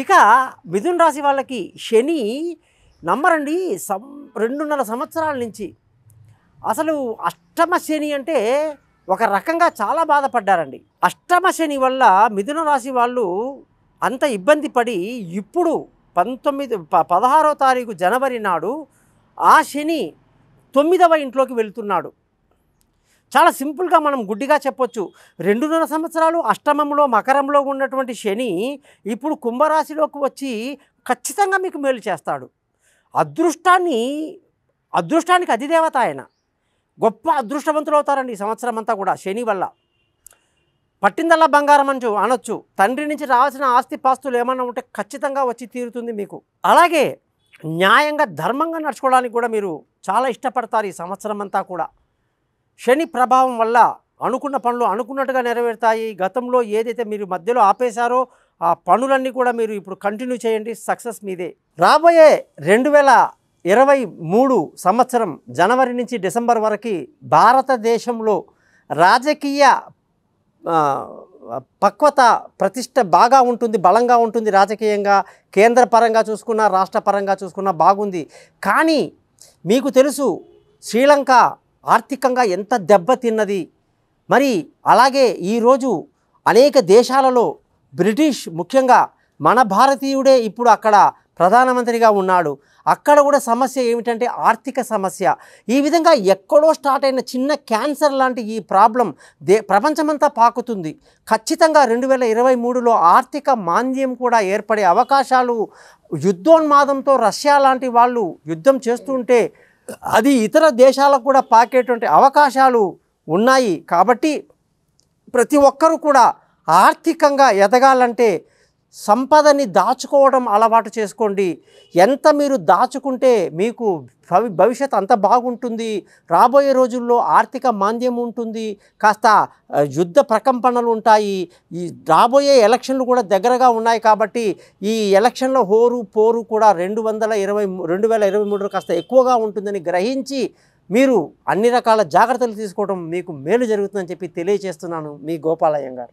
ఇక మిథున్ రాశి వాళ్ళకి శని నమ్మరండి సం రెండున్నర సంవత్సరాల నుంచి అసలు అష్టమ శని అంటే ఒక రకంగా చాలా బాధపడ్డారండి అష్టమ శని వల్ల మిథున రాశి వాళ్ళు అంత ఇబ్బంది పడి ఇప్పుడు పంతొమ్మిది పదహారో తారీఖు జనవరి నాడు ఆ శని తొమ్మిదవ ఇంట్లోకి వెళ్తున్నాడు చాలా సింపుల్గా మనం గుడ్డిగా చెప్పొచ్చు రెండున్నర సంవత్సరాలు అష్టమంలో మకరంలో ఉన్నటువంటి శని ఇప్పుడు కుంభరాశిలోకి వచ్చి ఖచ్చితంగా మీకు మేలు చేస్తాడు అదృష్టాన్ని అదృష్టానికి అధిదేవత ఆయన గొప్ప అదృష్టవంతులు అవుతారండి ఈ సంవత్సరం అంతా కూడా శని వల్ల పట్టిందల్లా బంగారం అని అనొచ్చు తండ్రి నుంచి రావాల్సిన ఆస్తి పాస్తులు ఏమన్నా ఉంటే ఖచ్చితంగా వచ్చి తీరుతుంది మీకు అలాగే న్యాయంగా ధర్మంగా నడుచుకోవడానికి కూడా మీరు చాలా ఇష్టపడతారు ఈ సంవత్సరం అంతా కూడా శని ప్రభావం వల్ల అనుకున్న పనులు అనుకున్నట్టుగా నెరవేరుతాయి గతంలో ఏదైతే మీరు మధ్యలో ఆపేశారో ఆ పనులన్నీ కూడా మీరు ఇప్పుడు కంటిన్యూ చేయండి సక్సెస్ మీదే రాబోయే రెండు వేల ఇరవై మూడు సంవత్సరం జనవరి నుంచి డిసెంబర్ వరకు భారతదేశంలో రాజకీయ పక్వత ప్రతిష్ట బాగా ఉంటుంది బలంగా ఉంటుంది రాజకీయంగా కేంద్ర పరంగా చూసుకున్నా రాష్ట్ర పరంగా చూసుకున్నా బాగుంది కానీ మీకు తెలుసు శ్రీలంక ఆర్థికంగా ఎంత దెబ్బతిన్నది మరి అలాగే ఈరోజు అనేక దేశాలలో బ్రిటిష్ ముఖ్యంగా మన భారతీయుడే ఇప్పుడు అక్కడ ప్రధానమంత్రిగా ఉన్నాడు అక్కడ కూడా సమస్య ఏమిటంటే ఆర్థిక సమస్య ఈ విధంగా ఎక్కడో స్టార్ట్ అయిన చిన్న క్యాన్సర్ లాంటి ఈ ప్రాబ్లం దే ప్రపంచమంతా పాకుతుంది ఖచ్చితంగా రెండు వేల ఇరవై మూడులో ఆర్థిక మాంద్యం కూడా ఏర్పడే అవకాశాలు యుద్ధోన్మాదంతో రష్యా లాంటి వాళ్ళు యుద్ధం చేస్తుంటే అది ఇతర దేశాలకు కూడా పాకేటువంటి అవకాశాలు ఉన్నాయి కాబట్టి ప్రతి ఒక్కరూ కూడా ఆర్థికంగా ఎదగాలంటే సంపదని దాచుకోవడం అలవాటు చేసుకోండి ఎంత మీరు దాచుకుంటే మీకు భవిష్యత్ అంత బాగుంటుంది రాబోయే రోజుల్లో ఆర్థిక మాంద్యం ఉంటుంది కాస్త యుద్ధ ప్రకంపనలు ఉంటాయి ఈ రాబోయే ఎలక్షన్లు కూడా దగ్గరగా ఉన్నాయి కాబట్టి ఈ ఎలక్షన్ల హోరు పోరు కూడా రెండు వందల ఇరవై రెండు వేల ఇరవై మూడు కాస్త ఎక్కువగా ఉంటుందని గ్రహించి మీరు అన్ని రకాల జాగ్రత్తలు తీసుకోవడం మీకు మేలు జరుగుతుందని చెప్పి తెలియజేస్తున్నాను మీ గోపాలయ్యం గారు